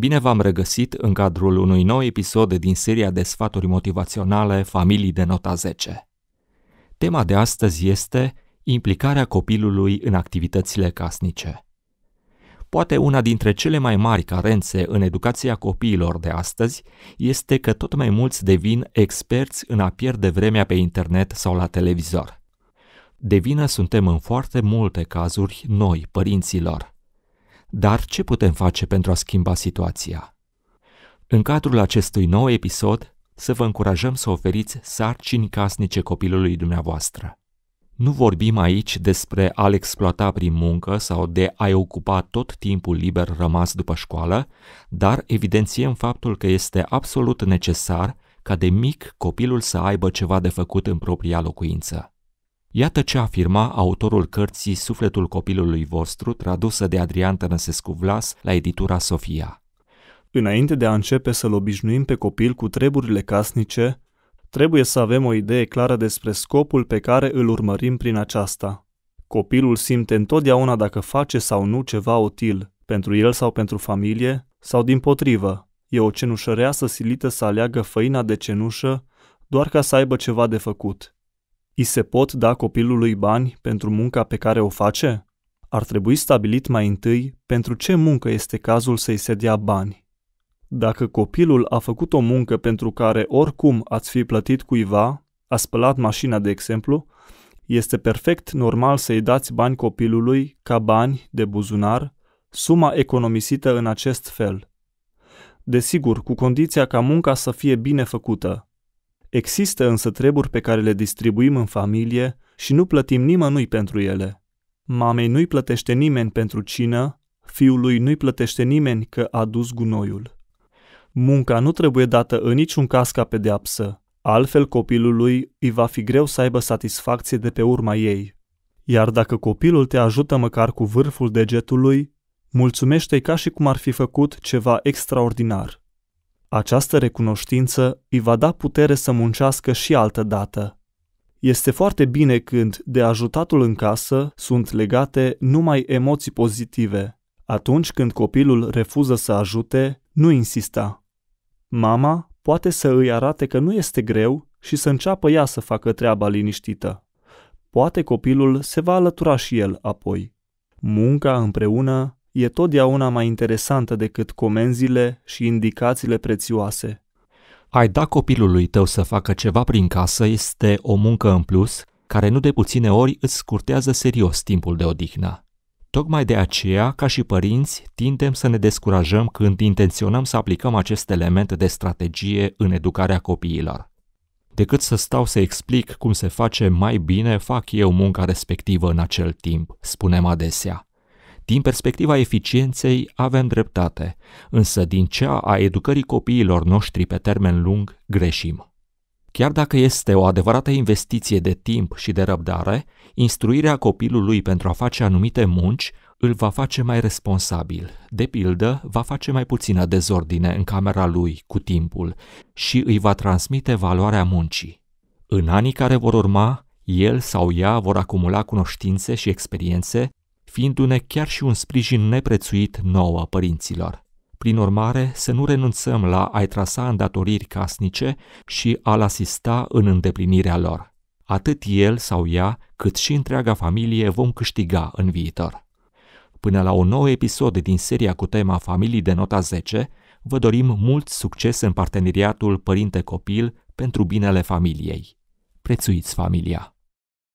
Bine v-am regăsit în cadrul unui nou episod din seria de sfaturi motivaționale Familii de nota 10. Tema de astăzi este implicarea copilului în activitățile casnice. Poate una dintre cele mai mari carențe în educația copiilor de astăzi este că tot mai mulți devin experți în a pierde vremea pe internet sau la televizor. De vină suntem în foarte multe cazuri noi, părinților. Dar ce putem face pentru a schimba situația? În cadrul acestui nou episod, să vă încurajăm să oferiți sarcini casnice copilului dumneavoastră. Nu vorbim aici despre a-l exploata prin muncă sau de a-i ocupa tot timpul liber rămas după școală, dar evidențiem faptul că este absolut necesar ca de mic copilul să aibă ceva de făcut în propria locuință. Iată ce afirma autorul cărții Sufletul copilului vostru, tradusă de Adrian Tănăsescu Vlas la editura Sofia. Înainte de a începe să-l obișnuim pe copil cu treburile casnice, trebuie să avem o idee clară despre scopul pe care îl urmărim prin aceasta. Copilul simte întotdeauna dacă face sau nu ceva util, pentru el sau pentru familie, sau din potrivă, e o cenușăreasă silită să aleagă făina de cenușă doar ca să aibă ceva de făcut. I se pot da copilului bani pentru munca pe care o face? Ar trebui stabilit mai întâi pentru ce muncă este cazul să-i se dea bani. Dacă copilul a făcut o muncă pentru care oricum ați fi plătit cuiva, a spălat mașina de exemplu, este perfect normal să-i dați bani copilului ca bani de buzunar, suma economisită în acest fel. Desigur, cu condiția ca munca să fie bine făcută, Există însă treburi pe care le distribuim în familie și nu plătim nimănui pentru ele. Mamei nu-i plătește nimeni pentru cină, fiului nu-i plătește nimeni că a dus gunoiul. Munca nu trebuie dată în niciun caz ca pedeapsă, altfel copilului îi va fi greu să aibă satisfacție de pe urma ei. Iar dacă copilul te ajută măcar cu vârful degetului, mulțumește-i ca și cum ar fi făcut ceva extraordinar. Această recunoștință îi va da putere să muncească și altă dată. Este foarte bine când de ajutatul în casă sunt legate numai emoții pozitive. Atunci când copilul refuză să ajute, nu insista. Mama poate să îi arate că nu este greu și să înceapă ea să facă treaba liniștită. Poate copilul se va alătura și el apoi. Munca împreună e totdeauna mai interesantă decât comenzile și indicațiile prețioase. Ai da copilului tău să facă ceva prin casă este o muncă în plus care nu de puține ori îți scurtează serios timpul de odihnă. Tocmai de aceea, ca și părinți, tindem să ne descurajăm când intenționăm să aplicăm acest element de strategie în educarea copiilor. Decât să stau să explic cum se face mai bine, fac eu munca respectivă în acel timp, spunem adesea. Din perspectiva eficienței avem dreptate, însă din cea a educării copiilor noștri pe termen lung greșim. Chiar dacă este o adevărată investiție de timp și de răbdare, instruirea copilului pentru a face anumite munci îl va face mai responsabil. De pildă, va face mai puțină dezordine în camera lui cu timpul și îi va transmite valoarea muncii. În anii care vor urma, el sau ea vor acumula cunoștințe și experiențe fiindu-ne chiar și un sprijin neprețuit nouă părinților. Prin urmare, să nu renunțăm la a-i trasa îndatoriri casnice și a-l asista în îndeplinirea lor. Atât el sau ea, cât și întreaga familie vom câștiga în viitor. Până la un nou episod din seria cu tema Familii de nota 10, vă dorim mult succes în parteneriatul părinte-copil pentru binele familiei. Prețuiți familia!